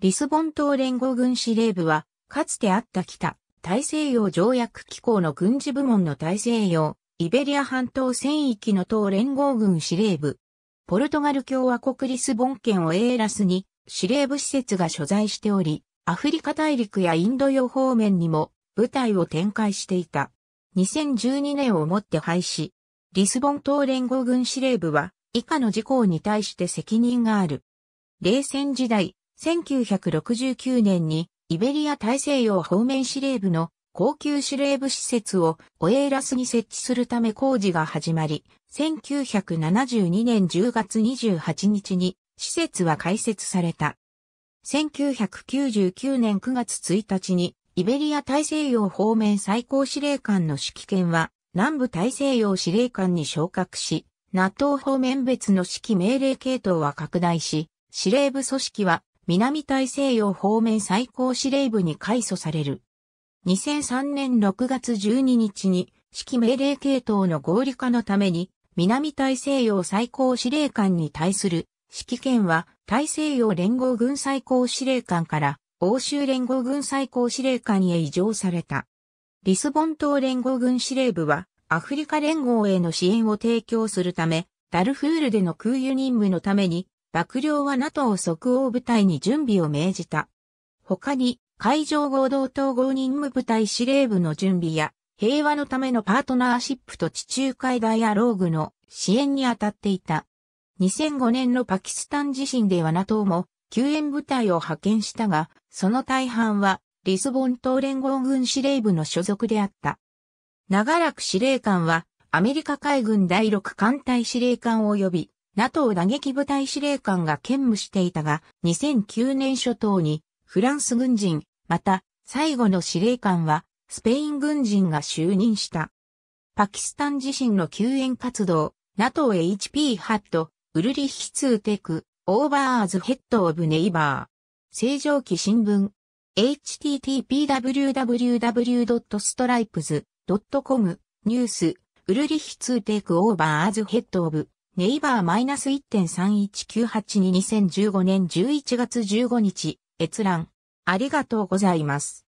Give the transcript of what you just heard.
リスボン島連合軍司令部は、かつてあった北、大西洋条約機構の軍事部門の大西洋、イベリア半島戦域の島連合軍司令部。ポルトガル共和国リスボン県をエーラスに司令部施設が所在しており、アフリカ大陸やインド洋方面にも部隊を展開していた。2012年をもって廃止。リスボン島連合軍司令部は以下の事項に対して責任がある。冷戦時代、1969年にイベリア大西洋方面司令部の高級司令部施設をオエーラスに設置するため工事が始まり、1972年10月28日に施設は開設された。1999年9月1日にイベリア大西洋方面最高司令官の指揮権は南部大西洋司令官に昇格し、NATO 方面別の指揮命令系統は拡大し、司令部組織は南大西洋方面最高司令部に改組される。2003年6月12日に指揮命令系統の合理化のために南大西洋最高司令官に対する指揮権は大西洋連合軍最高司令官から欧州連合軍最高司令官へ移譲された。リスボン島連合軍司令部はアフリカ連合への支援を提供するため、ダルフールでの空輸任務のために幕僚は NATO 即応部隊に準備を命じた。他に、海上合同統合任務部隊司令部の準備や、平和のためのパートナーシップと地中海ダイアローグの支援に当たっていた。2005年のパキスタン地震では NATO も救援部隊を派遣したが、その大半はリスボン島連合軍司令部の所属であった。長らく司令官はアメリカ海軍第6艦隊司令官及び NATO 打撃部隊司令官が兼務していたが、2009年初頭にフランス軍人、また最後の司令官はスペイン軍人が就任した。パキスタン自身の救援活動、NATO-HP ハット、ウルリヒツーテク、オーバーズヘッドオブネイバー。正常期新聞。http://www.stripes.com ニュース、ウルリヒツーテクオーバーズヘッドオブネイバー -1.31982 2015年11月15日、閲覧。ありがとうございます。